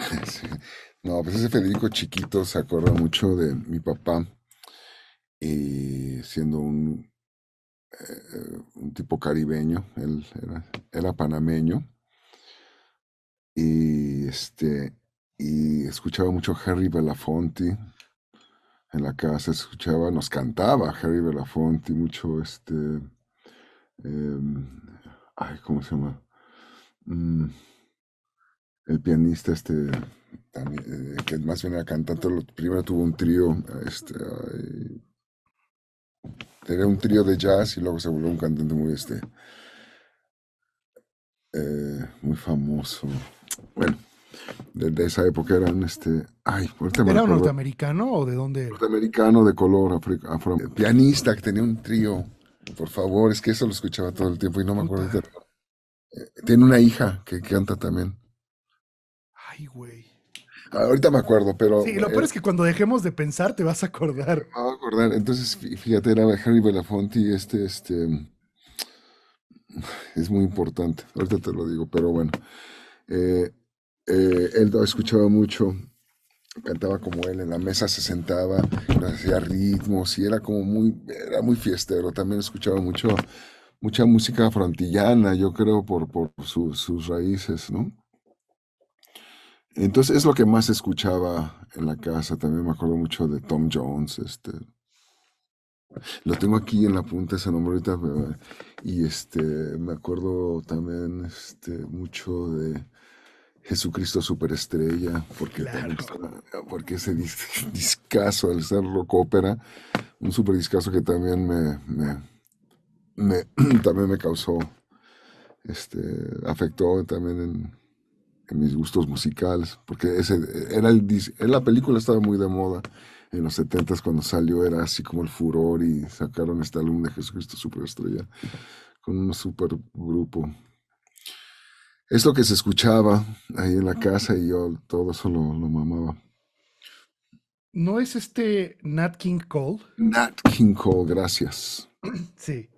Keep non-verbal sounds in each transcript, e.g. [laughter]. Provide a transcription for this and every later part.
[laughs] no, pues ese Federico chiquito se acuerda mucho de mi papá, y eh, siendo un, eh, un tipo caribeño, él era, panameño, y, este, y escuchaba mucho Harry Belafonte en la casa, escuchaba, nos cantaba Harry Belafonte, mucho este... Em, ay, ¿cómo se llama? Mm el pianista este eh, que más bien era cantante, primero tuvo un trío, este, tenía un trío de jazz y luego se volvió un cantante muy este eh, muy famoso. Bueno, de, esa época eran este, ay, ¿era norteamericano o de dónde? Era? Norteamericano de color afro, pianista que tenía un trío. Por favor, es que eso lo escuchaba todo el tiempo y no me acuerdo. Eh, tiene una hija que canta también. Ahorita me acuerdo, pero. Sí, lo eh, peor es que cuando dejemos de pensar te vas a acordar. Me a acordar. Entonces, fíjate, era Harry Belafonte este, este. Es muy importante. Ahorita te lo digo, pero bueno. Eh, eh, él escuchaba mucho, cantaba como él, en la mesa se sentaba, hacía ritmos y era como muy, era muy fiestero. También escuchaba mucho, mucha música frontillana, yo creo, por, por sus raíces, ¿no? Entonces es lo que más escuchaba en la casa. También me acuerdo mucho de Tom Jones. Este. Lo tengo aquí en la punta ese nombre ahorita. y este, me acuerdo también este, mucho de Jesucristo Superestrella, porque, porque ese [laughs] discazo, al ser rock ópera, un super discazo que también me, [clears throat] también me causó, este, afectó también en mis gustos musicales, porque ese era el la película estaba muy de moda en los 70 cuando salió, era así como el furor y sacaron este álbum de Jesucristo Superestrella con un super grupo. Es lo que se escuchaba ahí en la casa y yo todo eso lo, lo mamaba. ¿No es este Nat King Cole? Nat King Cole, gracias. Sí.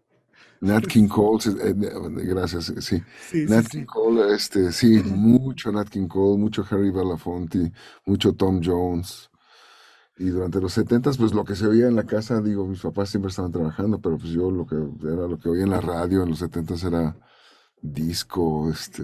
Nat King Cole, eh, gracias, eh, sí. Nat King Cole, este, sí, mucho Nat King Cole, mucho Harry Belafonte, mucho Tom Jones. Y durante los setentas, pues lo que se oía en la casa, digo, mis papás siempre estaban trabajando, pero pues yo lo que era lo que oía en la radio en los setentas era disco, este,